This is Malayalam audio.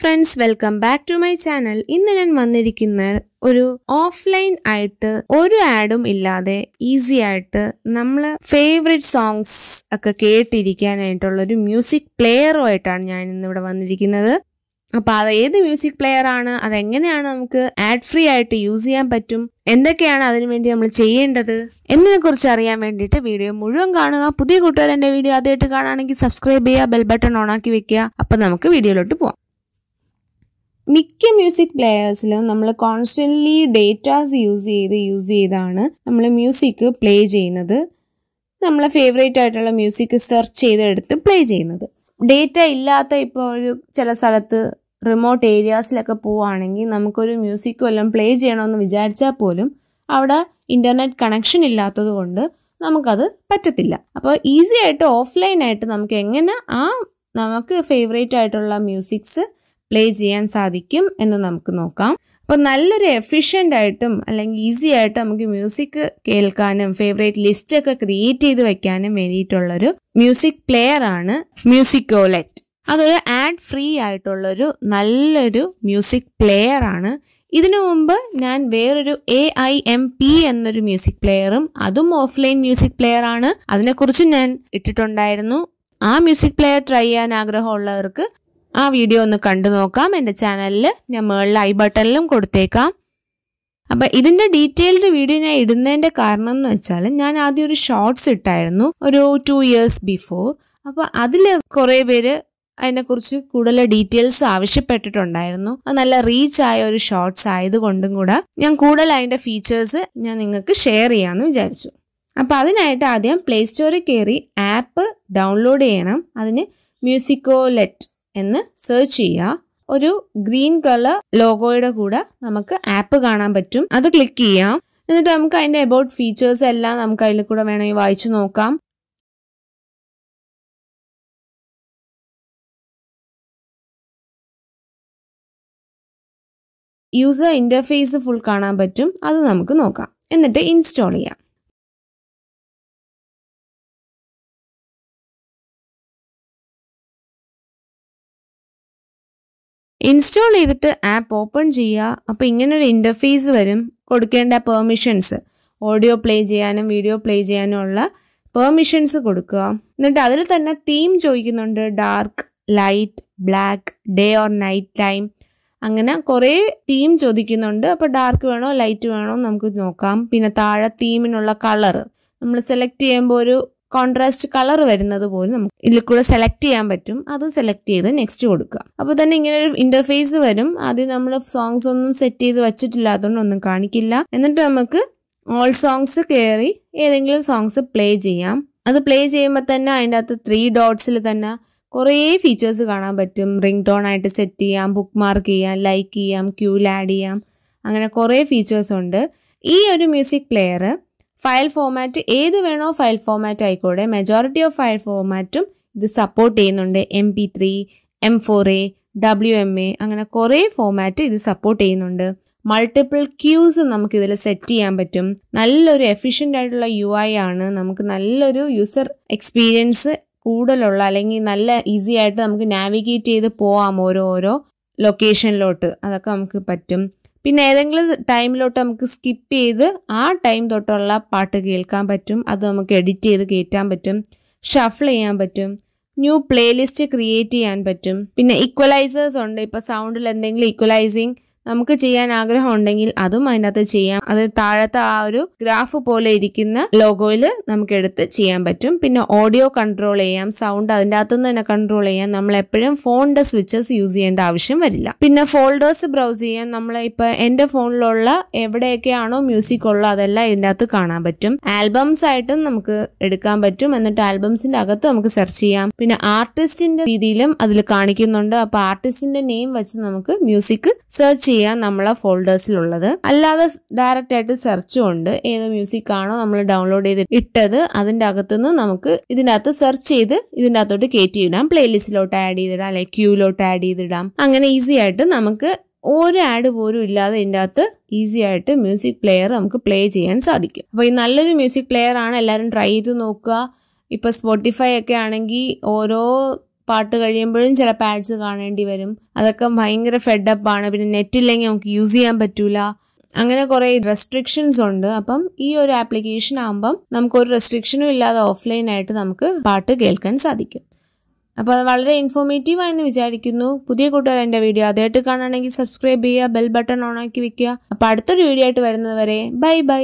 friends welcome back to my channel ഇന്ന് ഞാൻ വന്നിരിക്കുന്ന ഒരു ഓഫ്ലൈൻ ആയിട്ട് ഒരു ആഡും ഇല്ലാതെ ഈസി ആയിട്ട് നമ്മൾ ഫേവറേറ്റ് സോങ്സ് ഒക്കെ കേട്ടിരിക്കാനായിട്ടുള്ള ഒരു മ്യൂസിക് പ്ലെയറുമായിട്ടാണ് ഞാൻ ഇന്ന് ഇവിടെ വന്നിരിക്കുന്നത് അപ്പോൾ അത് ഏത് മ്യൂസിക് പ്ലെയർ ആണ് അതെങ്ങനെയാണ് നമുക്ക് ആഡ് ഫ്രീ ആയിട്ട് യൂസ് ചെയ്യാൻ പറ്റും എന്തൊക്കെയാണ് അതിനു വേണ്ടി നമ്മൾ ചെയ്യേണ്ടത് എന്നതിനെ കുറിച്ച് അറിയാൻ വേണ്ടിയിട്ട് വീഡിയോ മുഴുവൻ കാണുക പുതിയ കൂട്ടുകാർ വീഡിയോ ആദ്യമായിട്ട് കാണുകയാണെങ്കിൽ സബ്സ്ക്രൈബ് ചെയ്യുക ബെൽ ബട്ടൺ ഓൺ ആക്കി വെക്കുക അപ്പൊ നമുക്ക് വീഡിയോയിലോട്ട് പോവാം മിക്ക മ്യൂസിക് പ്ലെയേഴ്സിലും നമ്മൾ കോൺസ്റ്റൻ്റ്ലി ഡേറ്റാസ് യൂസ് ചെയ്ത് യൂസ് ചെയ്താണ് നമ്മൾ മ്യൂസിക് പ്ലേ ചെയ്യുന്നത് നമ്മളെ ഫേവറേറ്റ് ആയിട്ടുള്ള മ്യൂസിക് സെർച്ച് ചെയ്തെടുത്ത് പ്ലേ ചെയ്യുന്നത് ഡേറ്റ ഇല്ലാത്ത ഇപ്പോൾ ഒരു ചില സ്ഥലത്ത് റിമോട്ട് ഏരിയാസിലൊക്കെ പോവുകയാണെങ്കിൽ നമുക്കൊരു മ്യൂസിക് വല്ലതും പ്ലേ ചെയ്യണമെന്ന് വിചാരിച്ചാൽ പോലും അവിടെ ഇൻ്റർനെറ്റ് കണക്ഷൻ ഇല്ലാത്തത് കൊണ്ട് നമുക്കത് പറ്റത്തില്ല അപ്പോൾ ഈസി ആയിട്ട് ഓഫ്ലൈൻ ആയിട്ട് നമുക്ക് എങ്ങനെ ആ നമുക്ക് ഫേവറേറ്റ് ആയിട്ടുള്ള മ്യൂസിക്സ് പ്ലേ ചെയ്യാൻ സാധിക്കും എന്ന് നമുക്ക് നോക്കാം അപ്പോൾ നല്ലൊരു എഫിഷ്യൻ്റ് ആയിട്ടും അല്ലെങ്കിൽ ഈസി ആയിട്ട് നമുക്ക് മ്യൂസിക് കേൾക്കാനും ഫേവറേറ്റ് ലിസ്റ്റ് ഒക്കെ ക്രിയേറ്റ് ചെയ്ത് വെക്കാനും വേണ്ടിയിട്ടുള്ളൊരു മ്യൂസിക് പ്ലെയർ ആണ് മ്യൂസിക്കോലെറ്റ് അതൊരു ആഡ് ഫ്രീ ആയിട്ടുള്ളൊരു നല്ലൊരു മ്യൂസിക് പ്ലെയർ ആണ് ഇതിനു മുമ്പ് ഞാൻ വേറൊരു എ ഐ എം പി എന്നൊരു മ്യൂസിക് പ്ലെയറും അതും ഓഫ്ലൈൻ മ്യൂസിക് പ്ലെയർ ആണ് അതിനെക്കുറിച്ച് ഞാൻ ഇട്ടിട്ടുണ്ടായിരുന്നു ആ മ്യൂസിക് പ്ലെയർ ട്രൈ ചെയ്യാൻ ആഗ്രഹമുള്ളവർക്ക് ആ വീഡിയോ ഒന്ന് കണ്ടു നോക്കാം എൻ്റെ ചാനലിൽ ഞാൻ മുകളിൽ ഐ ബട്ടണിലും കൊടുത്തേക്കാം അപ്പം ഇതിൻ്റെ ഡീറ്റെയിൽഡ് വീഡിയോ ഞാൻ ഇടുന്നതിൻ്റെ കാരണം എന്ന് വെച്ചാൽ ഞാൻ ആദ്യം ഒരു ഷോർട്സ് ഇട്ടായിരുന്നു ഒരു ടു ഇയേഴ്സ് ബിഫോർ അപ്പോൾ അതിൽ കുറേ പേര് അതിനെക്കുറിച്ച് കൂടുതൽ ഡീറ്റെയിൽസ് ആവശ്യപ്പെട്ടിട്ടുണ്ടായിരുന്നു അത് നല്ല റീച്ച് ആയ ഒരു ഷോർട്സ് ആയതുകൊണ്ടും കൂടെ ഞാൻ കൂടുതൽ അതിൻ്റെ ഫീച്ചേഴ്സ് ഞാൻ നിങ്ങൾക്ക് ഷെയർ ചെയ്യാമെന്ന് വിചാരിച്ചു അപ്പോൾ അതിനായിട്ട് ആദ്യം പ്ലേ സ്റ്റോറിൽ കയറി ആപ്പ് ഡൗൺലോഡ് ചെയ്യണം അതിന് മ്യൂസിക്കോ ലെറ്റ് എന്ന് സെർച്ച് ചെയ്യുക ഒരു ഗ്രീൻ കളർ ലോഗോയുടെ കൂടെ നമുക്ക് ആപ്പ് കാണാൻ പറ്റും അത് ക്ലിക്ക് ചെയ്യാം എന്നിട്ട് നമുക്ക് അതിന്റെ അബൌട്ട് ഫീച്ചേഴ്സ് എല്ലാം നമുക്ക് അതിൽ കൂടെ വേണമെങ്കിൽ വായിച്ചു നോക്കാം യൂസർ ഇന്റർഫേസ് ഫുൾ കാണാൻ പറ്റും അത് നമുക്ക് നോക്കാം എന്നിട്ട് ഇൻസ്റ്റാൾ ചെയ്യാം ഇൻസ്റ്റാൾ ചെയ്തിട്ട് ആപ്പ് ഓപ്പൺ ചെയ്യുക അപ്പോൾ ഇങ്ങനെ ഒരു ഇൻ്റർഫേസ് വരും കൊടുക്കേണ്ട പെർമിഷൻസ് ഓഡിയോ പ്ലേ ചെയ്യാനും വീഡിയോ പ്ലേ ചെയ്യാനും ഉള്ള പെർമിഷൻസ് കൊടുക്കുക എന്നിട്ട് അതിൽ തന്നെ തീം ചോദിക്കുന്നുണ്ട് dark light black day or night time അങ്ങനെ കുറേ തീം ചോദിക്കുന്നുണ്ട് അപ്പോൾ ഡാർക്ക് വേണോ ലൈറ്റ് വേണോ നമുക്ക് നോക്കാം പിന്നെ താഴെ തീമിനുള്ള കളർ നമ്മൾ സെലക്ട് ചെയ്യുമ്പോൾ ഒരു കോൺട്രാസ്റ്റ് കളർ വരുന്നത് പോലും നമുക്ക് ഇതിൽ കൂടെ സെലക്ട് ചെയ്യാൻ പറ്റും അത് സെലക്ട് ചെയ്ത് നെക്സ്റ്റ് കൊടുക്കുക അപ്പോൾ തന്നെ ഇങ്ങനെ ഒരു ഇന്റർഫേസ് വരും ആദ്യം നമ്മൾ സോങ്സ് ഒന്നും സെറ്റ് ചെയ്ത് വെച്ചിട്ടില്ലാത്തതുകൊണ്ട് ഒന്നും കാണിക്കില്ല എന്നിട്ട് നമുക്ക് ഓൾ സോങ്സ് കയറി ഏതെങ്കിലും സോങ്സ് പ്ലേ ചെയ്യാം അത് പ്ലേ ചെയ്യുമ്പോൾ തന്നെ അതിൻ്റെ അകത്ത് ത്രീ ഡോട്ട്സിൽ തന്നെ കുറേ ഫീച്ചേഴ്സ് കാണാൻ പറ്റും റിംഗ് ടോൺ ആയിട്ട് സെറ്റ് ചെയ്യാം ബുക്ക് മാർക്ക് ചെയ്യാം ലൈക്ക് ചെയ്യാം ക്യൂൽ ആഡ് ചെയ്യാം അങ്ങനെ കുറേ ഫീച്ചേഴ്സ് ഉണ്ട് ഈ ഒരു മ്യൂസിക് പ്ലെയർ ഫയൽ ഫോമാറ്റ് ഏത് വേണോ ഫയൽ ഫോമാറ്റ് ആയിക്കോട്ടെ മെജോറിറ്റി ഓഫ് ഫയൽ ഫോമാറ്റും ഇത് സപ്പോർട്ട് ചെയ്യുന്നുണ്ട് M P three M four A W M A അങ്ങനെ കുറേ ഫോമാറ്റ് ഇത് സപ്പോർട്ട് ചെയ്യുന്നുണ്ട് മൾട്ടിപ്പിൾ ക്യൂസ് നമുക്ക് ഇതിൽ സെറ്റ് ചെയ്യാൻ പറ്റും നല്ലൊരു എഫിഷ്യൻ്റ് ആയിട്ടുള്ള യു ഐ ആണ് നമുക്ക് നല്ലൊരു യൂസർ എക്സ്പീരിയൻസ് കൂടുതലുള്ള അല്ലെങ്കിൽ നല്ല ഈസി ആയിട്ട് നമുക്ക് നാവിഗേറ്റ് ചെയ്ത് പോവാം ഓരോ ഓരോ ലൊക്കേഷനിലോട്ട് അതൊക്കെ നമുക്ക് പറ്റും പിന്നെ ഏതെങ്കിലും ടൈമിലോട്ട് നമുക്ക് സ്കിപ്പ് ചെയ്ത് ആ ടൈം തൊട്ടുള്ള പാട്ട് കേൾക്കാൻ പറ്റും അത് നമുക്ക് എഡിറ്റ് ചെയ്ത് കയറ്റാൻ പറ്റും ഷഫിൾ ചെയ്യാൻ പറ്റും ന്യൂ പ്ലേലിസ്റ്റ് ക്രിയേറ്റ് ചെയ്യാൻ പറ്റും പിന്നെ ഈക്വലൈസേഴ്സ് ഉണ്ട് ഇപ്പോൾ സൗണ്ടിൽ എന്തെങ്കിലും ഈക്വലൈസിങ് നമുക്ക് ചെയ്യാൻ ആഗ്രഹം ഉണ്ടെങ്കിൽ അതും അതിനകത്ത് ചെയ്യാം അത് താഴത്തെ ആ ഒരു ഗ്രാഫ് പോലെ ഇരിക്കുന്ന ലോഗോയിൽ നമുക്ക് എടുത്ത് ചെയ്യാൻ പറ്റും പിന്നെ ഓഡിയോ കൺട്രോൾ ചെയ്യാം സൗണ്ട് അതിൻ്റെ അകത്തുനിന്ന് തന്നെ കൺട്രോൾ ചെയ്യാം നമ്മൾ എപ്പോഴും ഫോണിന്റെ സ്വിച്ചസ് യൂസ് ചെയ്യേണ്ട ആവശ്യം വരില്ല പിന്നെ ഫോൾഡേഴ്സ് ബ്രൗസ് ചെയ്യാൻ നമ്മൾ ഇപ്പൊ എന്റെ ഫോണിലുള്ള എവിടെയൊക്കെയാണോ മ്യൂസിക് ഉള്ളത് അതെല്ലാം ഇതിൻ്റെ അകത്ത് കാണാൻ പറ്റും ആൽബംസ് ആയിട്ടും നമുക്ക് എടുക്കാൻ പറ്റും എന്നിട്ട് ആൽബംസിന്റെ അകത്ത് നമുക്ക് സെർച്ച് ചെയ്യാം പിന്നെ ആർട്ടിസ്റ്റിന്റെ രീതിയിലും അതിൽ കാണിക്കുന്നുണ്ട് അപ്പൊ ആർട്ടിസ്റ്റിന്റെ നെയിം വെച്ച് നമുക്ക് മ്യൂസിക് സെർച്ച് ചെയ്യാം നമ്മളെ ഫോൾഡേഴ്സിലുള്ളത് അല്ലാതെ ഡയറക്റ്റ് ആയിട്ട് സെർച്ച് കൊണ്ട് ഏത് മ്യൂസിക് ആണോ നമ്മൾ ഡൗൺലോഡ് ചെയ്ത് ഇട്ടത് അതിൻ്റെ അകത്തുനിന്ന് നമുക്ക് ഇതിൻ്റെ അകത്ത് സെർച്ച് ചെയ്ത് ഇതിൻ്റെ അകത്തോട്ട് കയറ്റി ഇടാം പ്ലേലിസ്റ്റിലോട്ട് ആഡ് ചെയ്തിടാം അല്ലെങ്കിൽ ക്യൂലോട്ട് ആഡ് ചെയ്തിടാം അങ്ങനെ ഈസി ആയിട്ട് നമുക്ക് ഒരു ആഡ് പോലും ഇല്ലാതെ ഇതിൻ്റെ അകത്ത് ഈസി ആയിട്ട് മ്യൂസിക് പ്ലെയർ നമുക്ക് പ്ലേ ചെയ്യാൻ സാധിക്കും അപ്പോൾ ഈ നല്ലൊരു മ്യൂസിക് പ്ലെയർ ആണ് എല്ലാവരും ട്രൈ ചെയ്ത് നോക്കുക ഇപ്പോൾ സ്പോട്ടിഫൈ ഒക്കെ ആണെങ്കിൽ ഓരോ പാട്ട് കഴിയുമ്പോഴും ചില പാഡ്സ് കാണേണ്ടി വരും അതൊക്കെ ഭയങ്കര ഫെഡപ്പാണ് പിന്നെ നെറ്റ് ഇല്ലെങ്കിൽ നമുക്ക് യൂസ് ചെയ്യാൻ പറ്റൂല അങ്ങനെ കുറേ റെസ്ട്രിക്ഷൻസ് ഉണ്ട് അപ്പം ഈ ഒരു ആപ്ലിക്കേഷൻ ആകുമ്പം നമുക്ക് ഒരു റെസ്ട്രിക്ഷനും ഇല്ലാതെ ഓഫ്ലൈൻ ആയിട്ട് നമുക്ക് പാട്ട് കേൾക്കാൻ സാധിക്കും അപ്പോൾ അത് വളരെ ഇൻഫോർമേറ്റീവ് ആയെന്ന് വിചാരിക്കുന്നു പുതിയ കൂട്ടുകാർ എൻ്റെ വീഡിയോ അതായിട്ട് കാണുകയാണെങ്കിൽ സബ്സ്ക്രൈബ് ചെയ്യുക ബെൽ ബട്ടൺ ഓൺ ആക്കി വെക്കുക അപ്പോൾ അടുത്തൊരു വീഡിയോ ആയിട്ട് വരുന്നത് വരെ ബൈ ബൈ